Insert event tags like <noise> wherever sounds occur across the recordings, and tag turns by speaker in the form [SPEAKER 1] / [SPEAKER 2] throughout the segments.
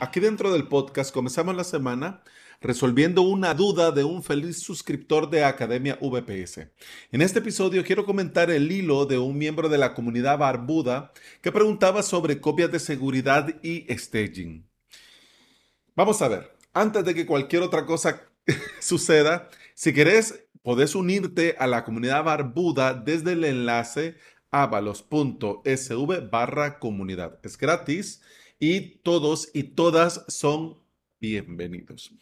[SPEAKER 1] Aquí dentro del podcast comenzamos la semana resolviendo una duda de un feliz suscriptor de Academia VPS. En este episodio quiero comentar el hilo de un miembro de la comunidad barbuda que preguntaba sobre copias de seguridad y staging. Vamos a ver, antes de que cualquier otra cosa <laughs> suceda, si querés, podés unirte a la comunidad barbuda desde el enlace avalos.sv barra comunidad. Es gratis y todos y todas son bienvenidos.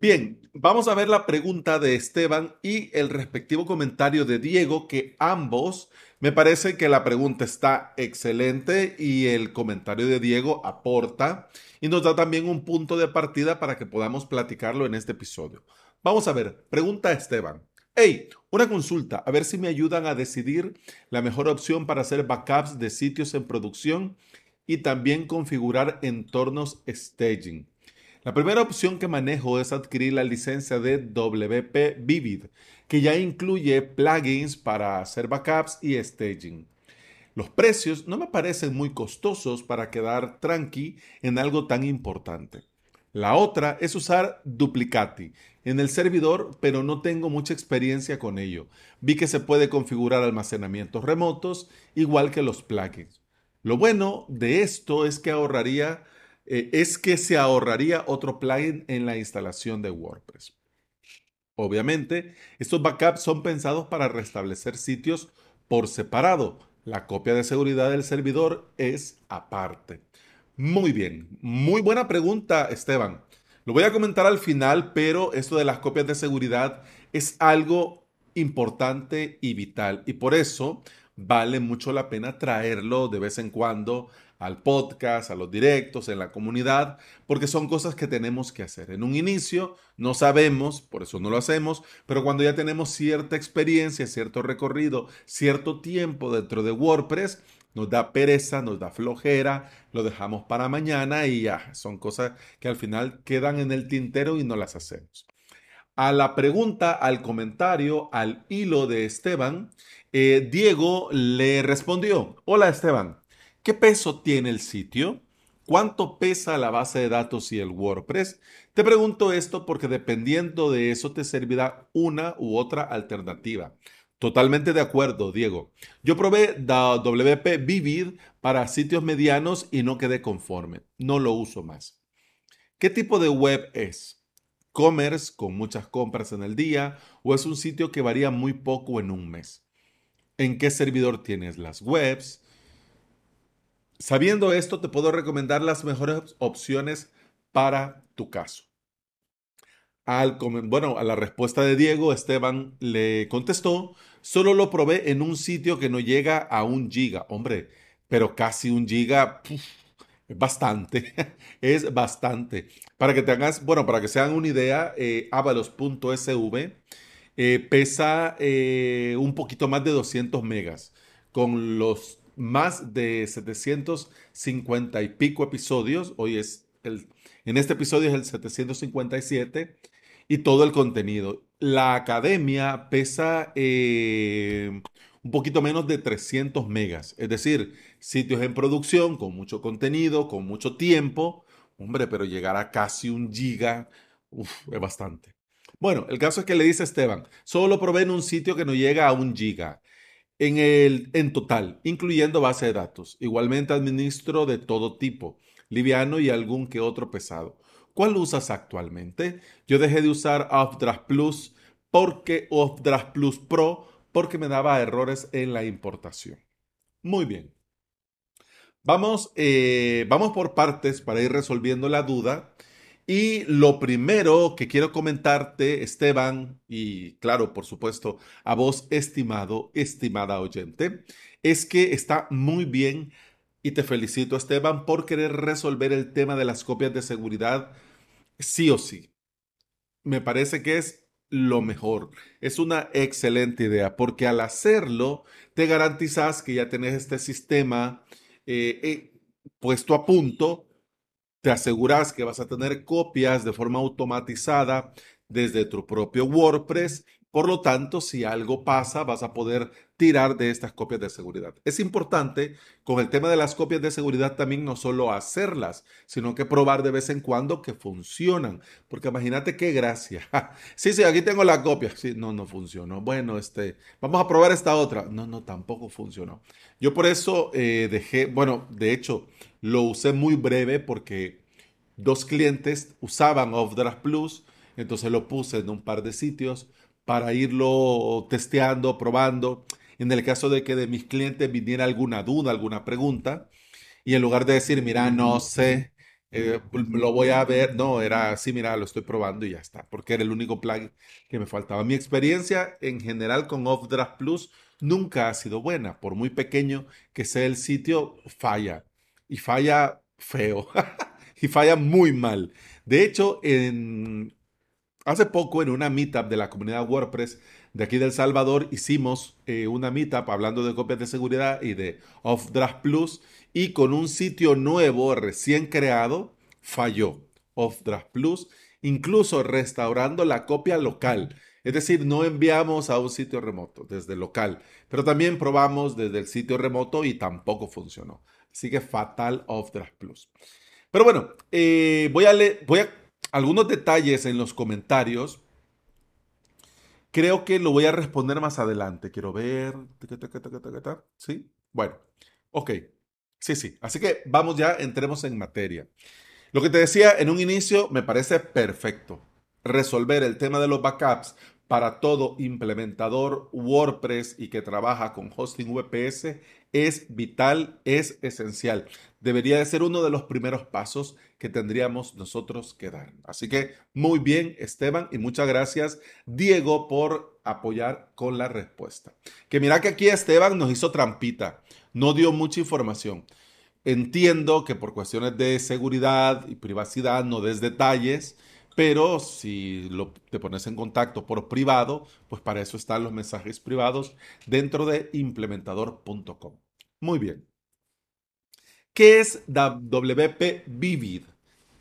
[SPEAKER 1] Bien, vamos a ver la pregunta de Esteban y el respectivo comentario de Diego, que ambos, me parece que la pregunta está excelente y el comentario de Diego aporta y nos da también un punto de partida para que podamos platicarlo en este episodio. Vamos a ver, pregunta Esteban. Hey, una consulta, a ver si me ayudan a decidir la mejor opción para hacer backups de sitios en producción y también configurar entornos staging. La primera opción que manejo es adquirir la licencia de WP Vivid, que ya incluye plugins para hacer backups y staging. Los precios no me parecen muy costosos para quedar tranqui en algo tan importante. La otra es usar Duplicati en el servidor, pero no tengo mucha experiencia con ello. Vi que se puede configurar almacenamientos remotos, igual que los plugins. Lo bueno de esto es que ahorraría, eh, es que se ahorraría otro plugin en la instalación de WordPress. Obviamente, estos backups son pensados para restablecer sitios por separado. La copia de seguridad del servidor es aparte. Muy bien, muy buena pregunta, Esteban. Lo voy a comentar al final, pero esto de las copias de seguridad es algo importante y vital. Y por eso vale mucho la pena traerlo de vez en cuando al podcast, a los directos, en la comunidad, porque son cosas que tenemos que hacer. En un inicio no sabemos, por eso no lo hacemos, pero cuando ya tenemos cierta experiencia, cierto recorrido, cierto tiempo dentro de WordPress, nos da pereza, nos da flojera, lo dejamos para mañana y ya, son cosas que al final quedan en el tintero y no las hacemos. A la pregunta, al comentario, al hilo de Esteban, eh, Diego le respondió, hola Esteban, ¿qué peso tiene el sitio? ¿Cuánto pesa la base de datos y el WordPress? Te pregunto esto porque dependiendo de eso te servirá una u otra alternativa. Totalmente de acuerdo, Diego. Yo probé WP Vivid para sitios medianos y no quedé conforme. No lo uso más. ¿Qué tipo de web es? ¿Commerce con muchas compras en el día o es un sitio que varía muy poco en un mes? en qué servidor tienes las webs. Sabiendo esto, te puedo recomendar las mejores opciones para tu caso. Al, bueno, a la respuesta de Diego, Esteban le contestó, solo lo probé en un sitio que no llega a un giga. Hombre, pero casi un giga, bastante, <laughs> es bastante. Para que te hagas, bueno, para que se hagan una idea, eh, avalos.sv eh, pesa eh, un poquito más de 200 megas, con los más de 750 y pico episodios. Hoy es el, en este episodio es el 757 y todo el contenido. La academia pesa eh, un poquito menos de 300 megas, es decir, sitios en producción con mucho contenido, con mucho tiempo. Hombre, pero llegar a casi un giga, es bastante. Bueno, el caso es que le dice Esteban, solo en un sitio que no llega a un giga en, el, en total, incluyendo base de datos. Igualmente administro de todo tipo, liviano y algún que otro pesado. ¿Cuál usas actualmente? Yo dejé de usar Offdraft Plus porque Offdraft Plus Pro porque me daba errores en la importación. Muy bien. Vamos, eh, vamos por partes para ir resolviendo la duda y lo primero que quiero comentarte, Esteban, y claro, por supuesto, a vos, estimado, estimada oyente, es que está muy bien y te felicito, Esteban, por querer resolver el tema de las copias de seguridad sí o sí. Me parece que es lo mejor. Es una excelente idea porque al hacerlo te garantizas que ya tenés este sistema eh, eh, puesto a punto te aseguras que vas a tener copias de forma automatizada desde tu propio WordPress. Por lo tanto, si algo pasa, vas a poder tirar de estas copias de seguridad. Es importante con el tema de las copias de seguridad también no solo hacerlas, sino que probar de vez en cuando que funcionan. Porque imagínate qué gracia. <laughs> sí, sí, aquí tengo la copia. Sí, no, no funcionó. Bueno, este, vamos a probar esta otra. No, no, tampoco funcionó. Yo por eso eh, dejé, bueno, de hecho, lo usé muy breve porque dos clientes usaban Offdraft Plus, entonces lo puse en un par de sitios para irlo testeando, probando. En el caso de que de mis clientes viniera alguna duda, alguna pregunta, y en lugar de decir, mira, no sé, eh, lo voy a ver, no, era así, mira, lo estoy probando y ya está, porque era el único plugin que me faltaba. Mi experiencia en general con Offdraft Plus nunca ha sido buena, por muy pequeño que sea el sitio, falla y falla feo <laughs> y falla muy mal. De hecho, hace poco en una meetup de la comunidad WordPress de aquí del Salvador hicimos eh, una meetup hablando de copias de seguridad y de Draft Plus y con un sitio nuevo recién creado falló Draft Plus, incluso restaurando la copia local. Es decir, no enviamos a un sitio remoto desde local, pero también probamos desde el sitio remoto y tampoco funcionó. Sigue fatal of draft Plus. Pero bueno, eh, voy a leer voy a, algunos detalles en los comentarios. Creo que lo voy a responder más adelante. Quiero ver. Sí, bueno, ok. Sí, sí. Así que vamos ya, entremos en materia. Lo que te decía en un inicio me parece perfecto. Resolver el tema de los backups para todo implementador WordPress y que trabaja con hosting VPS es vital, es esencial. Debería de ser uno de los primeros pasos que tendríamos nosotros que dar. Así que muy bien, Esteban, y muchas gracias, Diego, por apoyar con la respuesta. Que mira que aquí Esteban nos hizo trampita, no dio mucha información. Entiendo que por cuestiones de seguridad y privacidad no des detalles, pero si lo, te pones en contacto por privado, pues para eso están los mensajes privados dentro de implementador.com. Muy bien. ¿Qué es WP Vivid?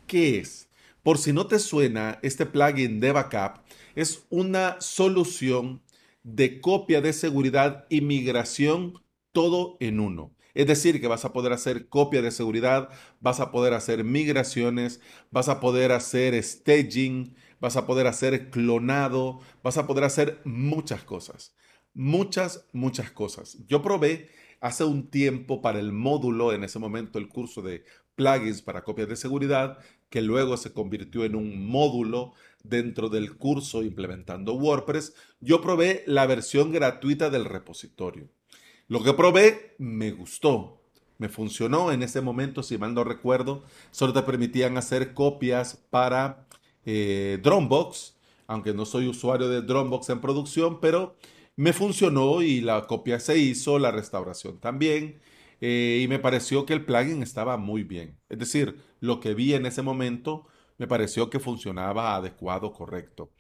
[SPEAKER 1] ¿Qué es? Por si no te suena, este plugin de backup es una solución de copia de seguridad y migración todo en uno. Es decir, que vas a poder hacer copia de seguridad, vas a poder hacer migraciones, vas a poder hacer staging, vas a poder hacer clonado, vas a poder hacer muchas cosas. Muchas, muchas cosas. Yo probé hace un tiempo para el módulo, en ese momento el curso de plugins para copias de seguridad, que luego se convirtió en un módulo dentro del curso implementando WordPress, yo probé la versión gratuita del repositorio. Lo que probé me gustó, me funcionó en ese momento, si mal no recuerdo, solo te permitían hacer copias para eh, Dropbox, aunque no soy usuario de Dropbox en producción, pero me funcionó y la copia se hizo, la restauración también, eh, y me pareció que el plugin estaba muy bien. Es decir, lo que vi en ese momento me pareció que funcionaba adecuado, correcto.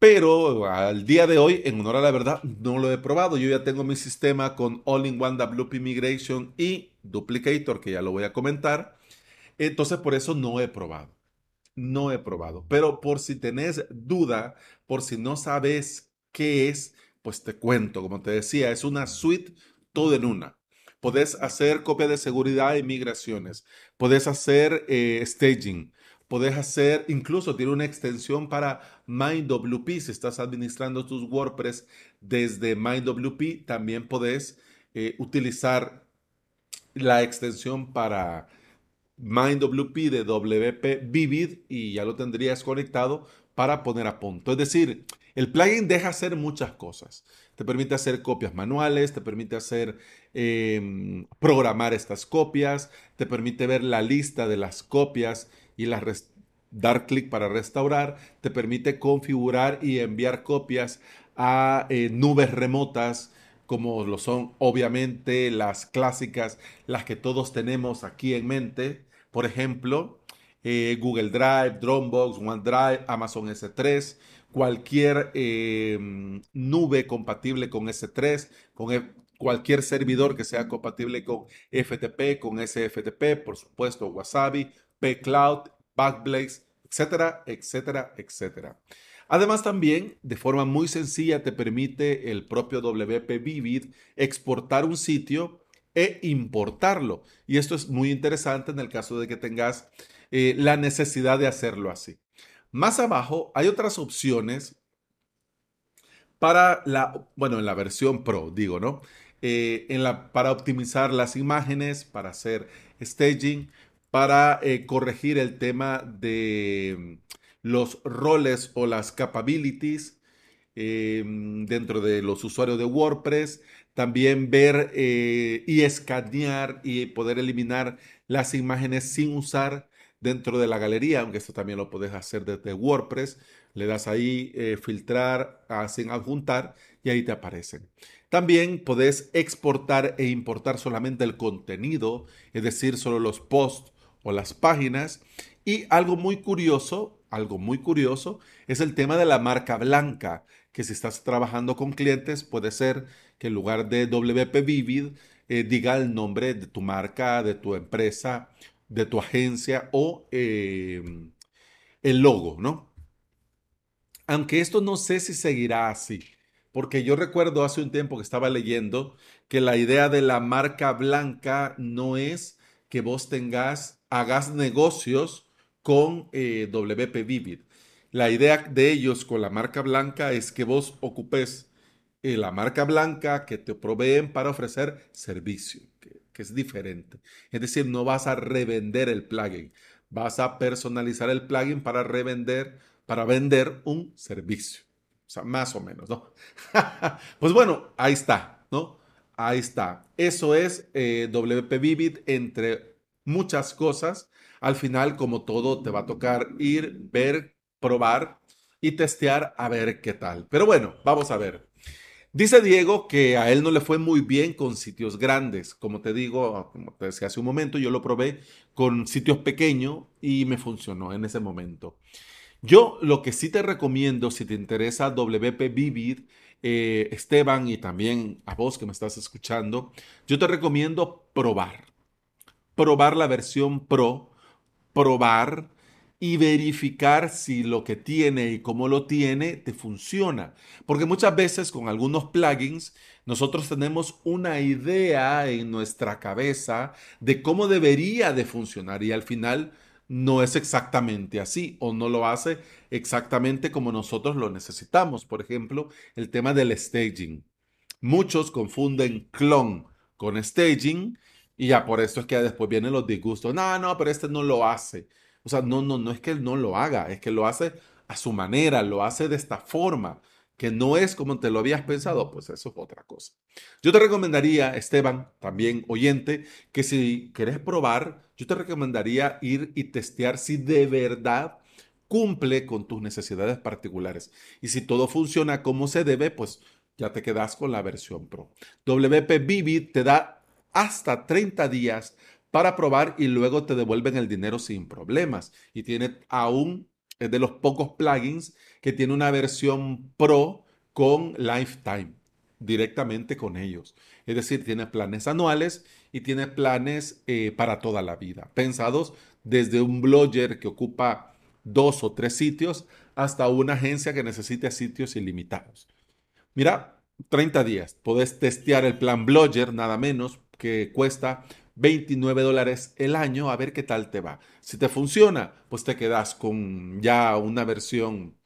[SPEAKER 1] Pero al día de hoy, en honor a la verdad, no lo he probado. Yo ya tengo mi sistema con All-in-One WP Migration y Duplicator, que ya lo voy a comentar. Entonces, por eso no he probado. No he probado. Pero por si tenés duda, por si no sabes qué es, pues te cuento, como te decía, es una suite todo en una. Podés hacer copia de seguridad y migraciones. Podés hacer eh, staging. Podés hacer, incluso tiene una extensión para MindWP. Si estás administrando tus WordPress desde MindWP, también podés eh, utilizar la extensión para MindWP de WP Vivid y ya lo tendrías conectado para poner a punto. Es decir, el plugin deja hacer muchas cosas. Te permite hacer copias manuales, te permite hacer em, programar estas copias, te permite ver la lista de las copias y dar clic para restaurar, te permite configurar y enviar copias a eh, nubes remotas como lo son obviamente las clásicas, las que todos tenemos aquí en mente, por ejemplo, eh, Google Drive, Dropbox, OneDrive, Amazon S3 cualquier eh, nube compatible con S3, con e, cualquier servidor que sea compatible con FTP, con SFTP, por supuesto, Wasabi, pCloud, Backblaze, etcétera, etcétera, etcétera. Además también, de forma muy sencilla, te permite el propio WP Vivid exportar un sitio e importarlo. Y esto es muy interesante en el caso de que tengas eh, la necesidad de hacerlo así. Más abajo hay otras opciones para la, bueno, en la versión Pro, digo, ¿no? Eh, en la, para optimizar las imágenes, para hacer staging, para eh, corregir el tema de mm, los roles o las capabilities em, dentro de los usuarios de WordPress, también ver eh, y escanear y poder eliminar las imágenes sin usar dentro de la galería, aunque esto también lo puedes hacer desde WordPress. Le das ahí eh, filtrar, hacen adjuntar y ahí te aparecen. También podés exportar e importar solamente el contenido, es decir, solo los posts o las páginas. Y algo muy curioso, algo muy curioso, es el tema de la marca blanca, que si estás trabajando con clientes puede ser que en lugar de WP Vivid eh, diga el nombre de tu marca, de tu empresa de tu agencia o em, el logo, ¿no? Aunque esto no sé si seguirá así, porque yo recuerdo hace un tiempo que estaba leyendo que la idea de la marca blanca no es que vos tengas, hagas negocios con eh, WP Vivid. La idea de ellos con la marca blanca es que vos ocupes eh, la marca blanca que te proveen para ofrecer servicio que es diferente. Es decir, no vas a revender el plugin, vas a personalizar el plugin para revender, para vender un servicio. O sea, más o menos, ¿no? <laughs> pues bueno, ahí está, ¿no? Ahí está. Eso es eh, WP Vivid entre muchas cosas. Al final, como todo, te va a tocar ir, ver, probar y testear a ver qué tal. Pero bueno, vamos a ver. Dice Diego que a él no le fue muy bien con sitios grandes. Como te digo, como te decía hace un momento, yo lo probé con sitios pequeños y me funcionó en ese momento. Yo lo que sí te recomiendo, si te interesa WP Vivid, eh, Esteban y también a vos que me estás escuchando, yo te recomiendo probar. Probar la versión Pro, probar y verificar si lo que tiene y cómo lo tiene te funciona. Porque muchas veces con algunos plugins nosotros tenemos una idea en nuestra cabeza de cómo debería de funcionar y al final no es exactamente así o no lo hace exactamente como nosotros lo necesitamos. Por ejemplo, el tema del staging. Muchos confunden clon con staging y ya por esto es que después vienen los disgustos. No, no, pero este no lo hace. O sea, no, no, no es que él no lo haga, es que lo hace a su manera, lo hace de esta forma, que no es como te lo habías pensado, pues eso es otra cosa. Yo te recomendaría, Esteban, también oyente, que si querés probar, yo te recomendaría ir y testear si de verdad cumple con tus necesidades particulares. Y si todo funciona como se debe, pues ya te quedas con la versión Pro. WP Vivid te da hasta 30 días para probar y luego te devuelven el dinero sin problemas. Y tiene aún, es de los pocos plugins que tiene una versión pro con lifetime, directamente con ellos. Es decir, tiene planes anuales y tiene planes eh, para toda la vida, pensados desde un blogger que ocupa dos o tres sitios hasta una agencia que necesite sitios ilimitados. Mira, 30 días. Podés testear el plan Blogger, nada menos, que cuesta 29 dólares el año a ver qué tal te va. Si te funciona, pues te quedas con ya una versión,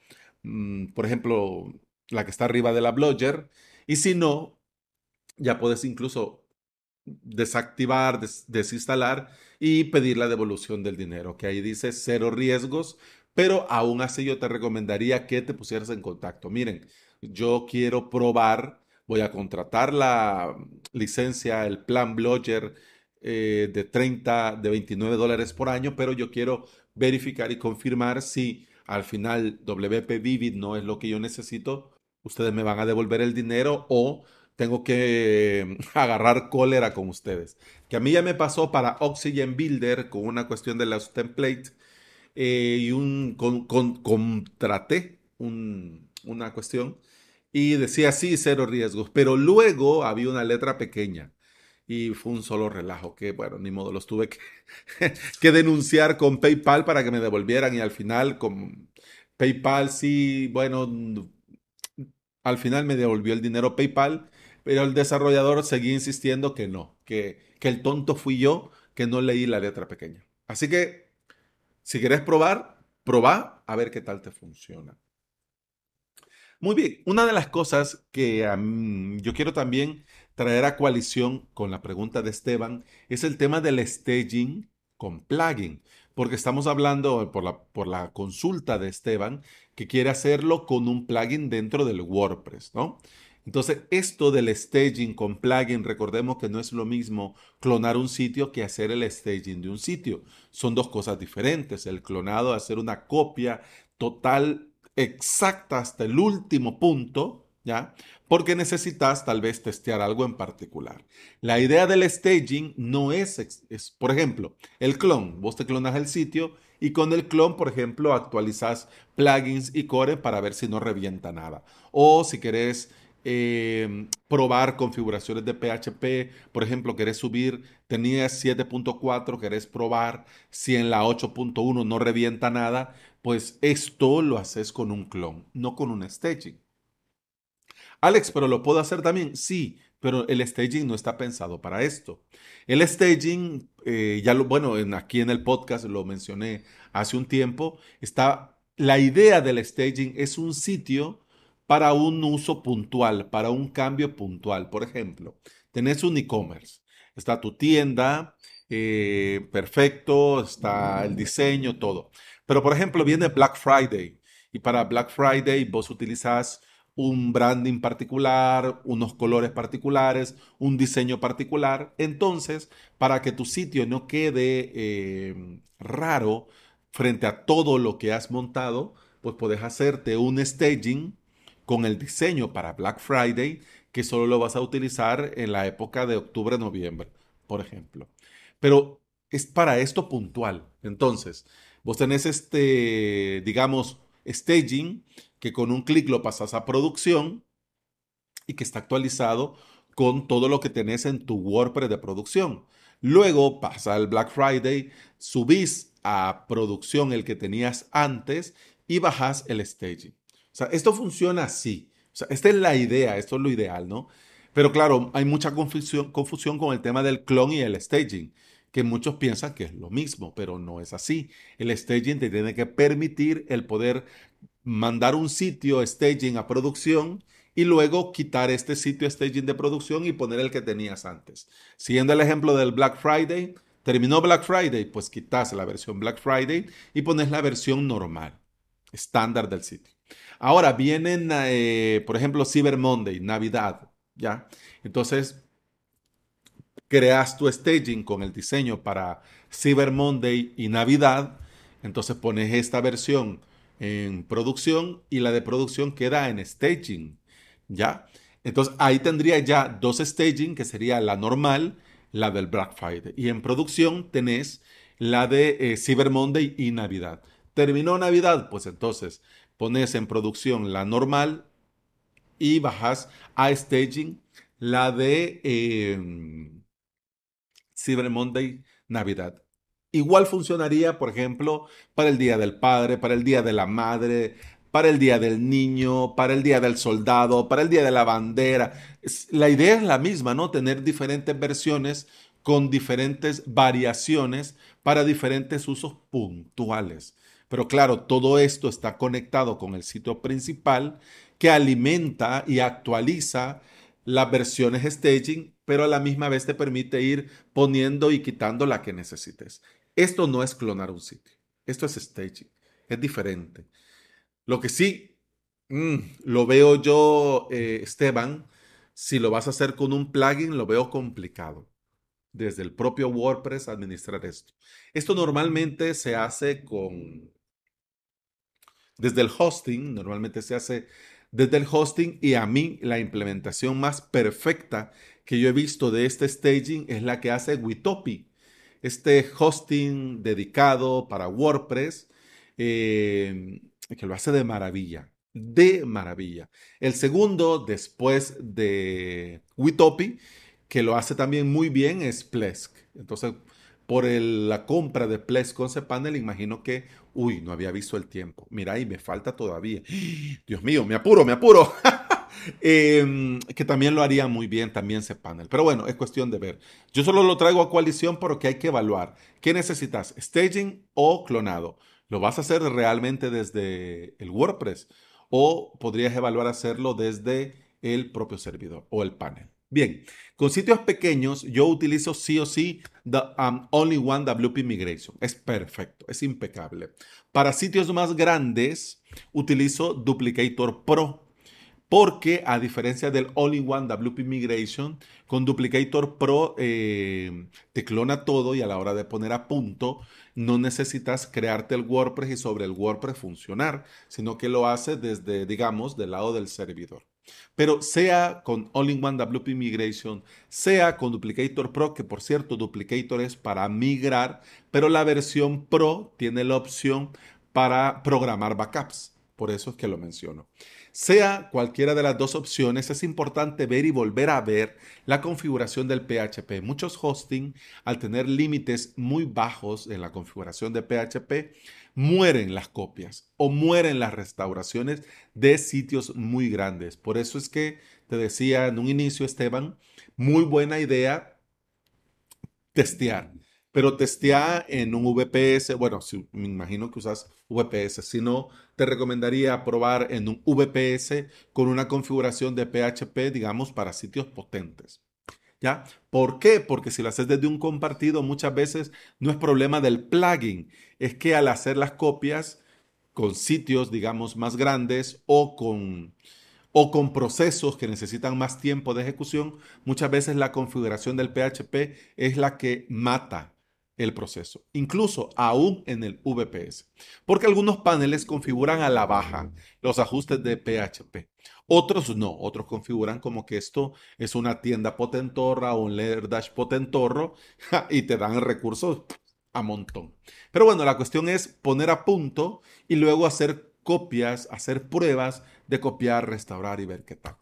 [SPEAKER 1] mm, por ejemplo, la que está arriba de la Blogger. Y si no, ya puedes incluso desactivar, desinstalar y pedir la devolución del dinero, que ahí dice cero riesgos, pero aún así yo te recomendaría que te pusieras en contacto. Miren, yo quiero probar, voy a contratar la licencia, el plan Blogger eh, de 30, de 29 dólares por año, pero yo quiero verificar y confirmar si al final WP Vivid no es lo que yo necesito, ustedes me van a devolver el dinero o tengo que <laughs> agarrar cólera con ustedes. Que a mí ya me pasó para Oxygen Builder con una cuestión de los templates eh, y un con, contraté una cuestión y decía sí, cero riesgos, pero luego había una letra pequeña y fue un solo relajo que, bueno, ni modo, los tuve <laughs> que, denunciar con PayPal para que me devolvieran y al final con PayPal sí, bueno, al final me devolvió el dinero PayPal, pero el desarrollador seguía insistiendo que no, que, el tonto fui yo que no leí la letra pequeña. Así que, si quieres probar, proba a ver qué tal te funciona. Muy bien, una de las cosas que yo quiero también traer a coalición con la pregunta de Esteban es el tema del staging con plugin, porque estamos hablando por la, consulta de Esteban que quiere hacerlo con un plugin dentro del WordPress, ¿no? Entonces, esto del staging con plugin, recordemos que no es lo mismo clonar un sitio que hacer el staging de un sitio. Son dos cosas diferentes. El clonado, hacer una copia total, exacta hasta el último punto, porque necesitas tal vez testear algo en particular. La idea del staging no es, por ejemplo, el clon. Vos te clonas el sitio y con el clon, por ejemplo, actualizas plugins y core para ver si no revienta nada. O si querés em, probar configuraciones de PHP, por ejemplo, querés subir, tenías 7.4, querés probar si en la 8.1 no revienta nada, pues esto lo haces con un clon, no con un staging. Alex, pero lo puedo hacer también. Sí, pero el staging no está pensado para esto. El staging, eh, ya lo, bueno, aquí en el podcast lo mencioné hace un tiempo, está, la idea del staging es un sitio para un uso puntual, para un cambio puntual. Por ejemplo, tenés un e-commerce, está tu tienda, eh, perfecto, está el diseño, todo. Pero, por ejemplo, viene Black Friday y para Black Friday vos utilizás un branding particular, unos colores particulares, un diseño particular. Entonces, para que tu sitio no quede eh, raro frente a todo lo que has montado, pues puedes hacerte un staging con el diseño para Black Friday que solo lo vas a utilizar en la época de octubre-noviembre, por ejemplo. Pero es para esto puntual. Entonces, vos tenés este, digamos, staging que con un clic lo pasas a producción y que está actualizado con todo lo que tenés en tu WordPress de producción. Luego pasa el Black Friday, subís a producción el que tenías antes y bajas el staging. O sea, esto funciona así. esta es la idea, esto es lo ideal, ¿no? Pero claro, hay mucha confusión, confusión con el tema del clon y el staging que muchos piensan que es lo mismo, pero no es así. El staging te tiene que permitir el poder mandar un sitio staging a producción y luego quitar este sitio staging de producción y poner el que tenías antes. Siguiendo el ejemplo del Black Friday, terminó Black Friday, pues quitas la versión Black Friday y pones la versión normal, estándar del sitio. Ahora vienen, eh, por ejemplo, Cyber Monday, Navidad, ¿ya? Entonces creas tu staging con el diseño para Cyber Monday y Navidad, entonces pones esta versión en producción y la de producción queda en staging, ¿ya? Entonces ahí tendría ya dos staging, que sería la normal, la del Black Friday. Y en producción tenés la de eh, Cyber Monday y Navidad. ¿Terminó Navidad? Pues entonces pones en producción la normal y bajas a staging la de... Em, Cyber Monday, Navidad. Igual funcionaría, por ejemplo, para el Día del Padre, para el Día de la Madre, para el Día del Niño, para el Día del Soldado, para el Día de la Bandera. La idea es la misma, ¿no? Tener diferentes versiones con diferentes variaciones para diferentes usos puntuales. Pero claro, todo esto está conectado con el sitio principal que alimenta y actualiza la versión es staging, pero a la misma vez te permite ir poniendo y quitando la que necesites. Esto no es clonar un sitio, esto es staging, es diferente. Lo que sí, mm, lo veo yo, eh, Esteban, si lo vas a hacer con un plugin, lo veo complicado. Desde el propio WordPress administrar esto. Esto normalmente se hace con... Desde el hosting, normalmente se hace desde el hosting y a mí la implementación más perfecta que yo he visto de este staging es la que hace Witopi, este hosting dedicado para WordPress, eh, que lo hace de maravilla, de maravilla. El segundo después de Witopi, que lo hace también muy bien, es Plesk. Entonces, por la compra de Plesk con Panel, imagino que Uy, no había visto el tiempo. Mira, y me falta todavía. <gasps> Dios mío, me apuro, me apuro. <laughs> Em, que también lo haría muy bien también ese panel. Pero bueno, es cuestión de ver. Yo solo lo traigo a coalición porque hay que evaluar. ¿Qué necesitas? ¿Staging o clonado? ¿Lo vas a hacer realmente desde el WordPress? ¿O podrías evaluar hacerlo desde el propio servidor o el panel? Bien, con sitios pequeños yo utilizo sí o sí the um, only one WP Migration. Es perfecto, es impecable. Para sitios más grandes utilizo Duplicator Pro. Porque a diferencia del Only One WP Migration, con Duplicator Pro eh, te clona todo y a la hora de poner a punto no necesitas crearte el WordPress y sobre el WordPress funcionar, sino que lo hace desde, digamos, del lado del servidor. Pero sea con All-in-One WP Migration, sea con Duplicator Pro, que por cierto, Duplicator es para migrar, pero la versión Pro tiene la opción para programar backups. Por eso es que lo menciono. Sea cualquiera de las dos opciones, es importante ver y volver a ver la configuración del PHP. Muchos hosting, al tener límites muy bajos en la configuración de PHP, mueren las copias o mueren las restauraciones de sitios muy grandes. Por eso es que te decía en un inicio, Esteban, muy buena idea testear pero testea en un VPS, bueno, si, me imagino que usas VPS, si no, te recomendaría probar en un VPS con una configuración de PHP, digamos, para sitios potentes. ¿Ya? ¿Por qué? Porque si lo haces desde un compartido, muchas veces no es problema del plugin, es que al hacer las copias con sitios, digamos, más grandes o con, o con procesos que necesitan más tiempo de ejecución, muchas veces la configuración del PHP es la que mata el proceso, incluso aún en el VPS, porque algunos paneles configuran a la baja los ajustes de PHP, otros no, otros configuran como que esto es una tienda potentorra o un leer dash potentorro <laughs> y te dan recursos a montón. Pero bueno, la cuestión es poner a punto y luego hacer copias, hacer pruebas de copiar, restaurar y ver qué tal.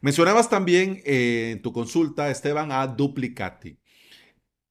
[SPEAKER 1] Mencionabas también eh, en tu consulta, Esteban, a Duplicati.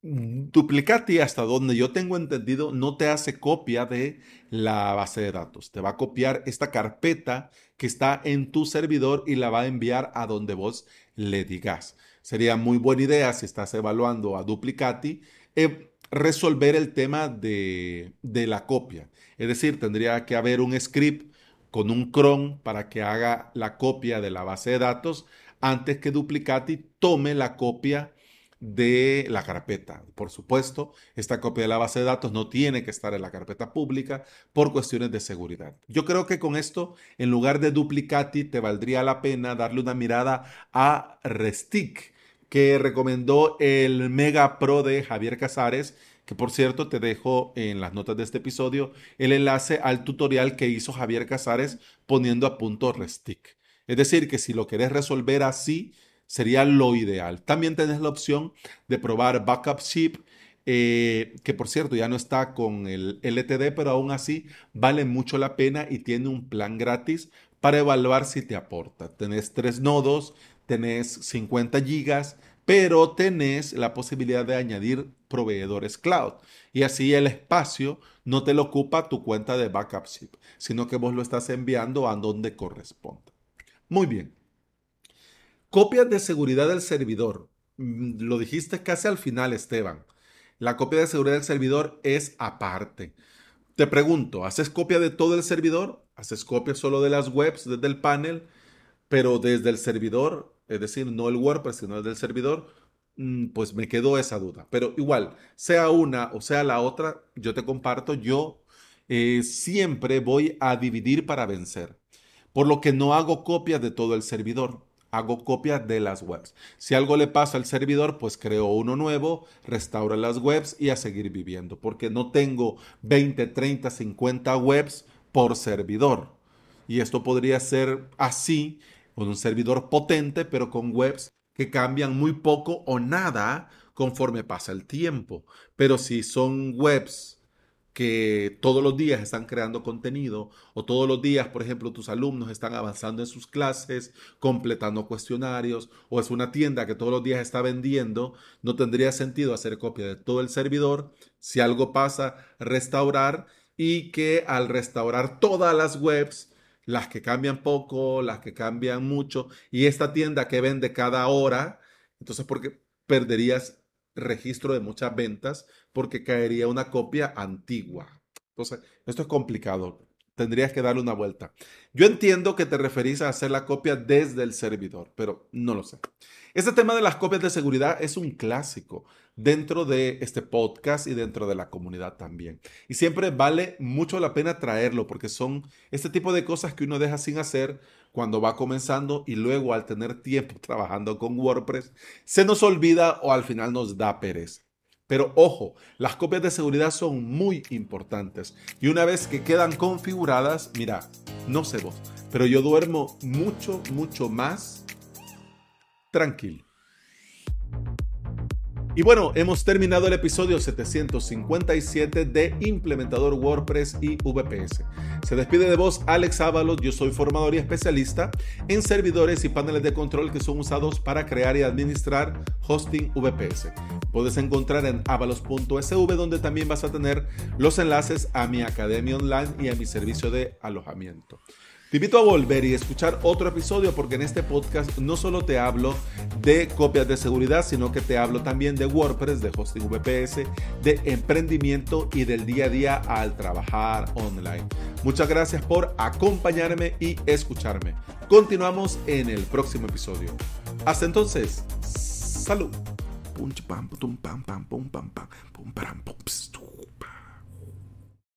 [SPEAKER 1] Duplicati, hasta donde yo tengo entendido, no te hace copia de la base de datos. Te va a copiar esta carpeta que está en tu servidor y la va a enviar a donde vos le digas. Sería muy buena idea si estás evaluando a Duplicati. Eh, resolver el tema de, de, la copia. Es decir, tendría que haber un script con un cron para que haga la copia de la base de datos antes que Duplicati tome la copia de la carpeta. Por supuesto, esta copia de la base de datos no tiene que estar en la carpeta pública por cuestiones de seguridad. Yo creo que con esto, en lugar de duplicati, te valdría la pena darle una mirada a Restic, que recomendó el Mega Pro de Javier Casares que por cierto te dejo en las notas de este episodio el enlace al tutorial que hizo Javier Casares poniendo a punto Restic. Es decir, que si lo querés resolver así, sería lo ideal. También tenés la opción de probar Backup Ship, eh, que por cierto ya no está con el LTD, pero aún así vale mucho la pena y tiene un plan gratis para evaluar si te aporta. Tenés tres nodos, tenés 50 gigas, pero tenés la posibilidad de añadir proveedores cloud. Y así el espacio no te lo ocupa tu cuenta de backup Ship, sino que vos lo estás enviando a donde corresponda. Muy bien. Copias de seguridad del servidor. Mm, lo dijiste casi al final, Esteban. La copia de seguridad del servidor es aparte. Te pregunto, ¿haces copia de todo el servidor? ¿Haces copia solo de las webs desde el panel? Pero desde el servidor, es decir, no el WordPress, sino el del servidor, mm, pues me quedó esa duda. Pero igual, sea una o sea la otra, yo te comparto, yo eh, siempre voy a dividir para vencer. Por lo que no hago copia de todo el servidor hago copia de las webs. Si algo le pasa al servidor, pues creo uno nuevo, restauro las webs y a seguir viviendo, porque no tengo 20, 30, 50 webs por servidor. Y esto podría ser así, con un servidor potente, pero con webs que cambian muy poco o nada conforme pasa el tiempo. Pero si son webs que todos los días están creando contenido o todos los días, por ejemplo, tus alumnos están avanzando en sus clases, completando cuestionarios o es una tienda que todos los días está vendiendo, no tendría sentido hacer copia de todo el servidor. Si algo pasa, restaurar y que al restaurar todas las webs, las que cambian poco, las que cambian mucho, y esta tienda que vende cada hora, entonces porque perderías registro de muchas ventas porque caería una copia antigua. Entonces, esto es complicado. Tendrías que darle una vuelta. Yo entiendo que te referís a hacer la copia desde el servidor, pero no lo sé. Este tema de las copias de seguridad es un clásico dentro de este podcast y dentro de la comunidad también. Y siempre vale mucho la pena traerlo porque son este tipo de cosas que uno deja sin hacer cuando va comenzando y luego al tener tiempo <laughs> trabajando con WordPress, se nos olvida o al final nos da pereza. Pero ojo, las copias de seguridad son muy importantes y una vez que quedan configuradas, mira, no sé vos, pero yo duermo mucho, mucho más tranquilo. Y bueno, hemos terminado el episodio 757 de Implementador WordPress y VPS. Se despide de vos Alex Ábalos, yo soy formador y especialista en servidores y paneles de control que son usados para crear y administrar hosting VPS. Puedes encontrar en avalos.sv donde también vas a tener los enlaces a mi academia online y a mi servicio de alojamiento. Te invito a volver y escuchar otro episodio porque en este podcast no solo te hablo de copias de seguridad, sino que te hablo también de WordPress, de hosting VPS, de emprendimiento y del día a día al trabajar online. Muchas gracias por acompañarme y escucharme. Continuamos en el próximo episodio. Hasta entonces, salud.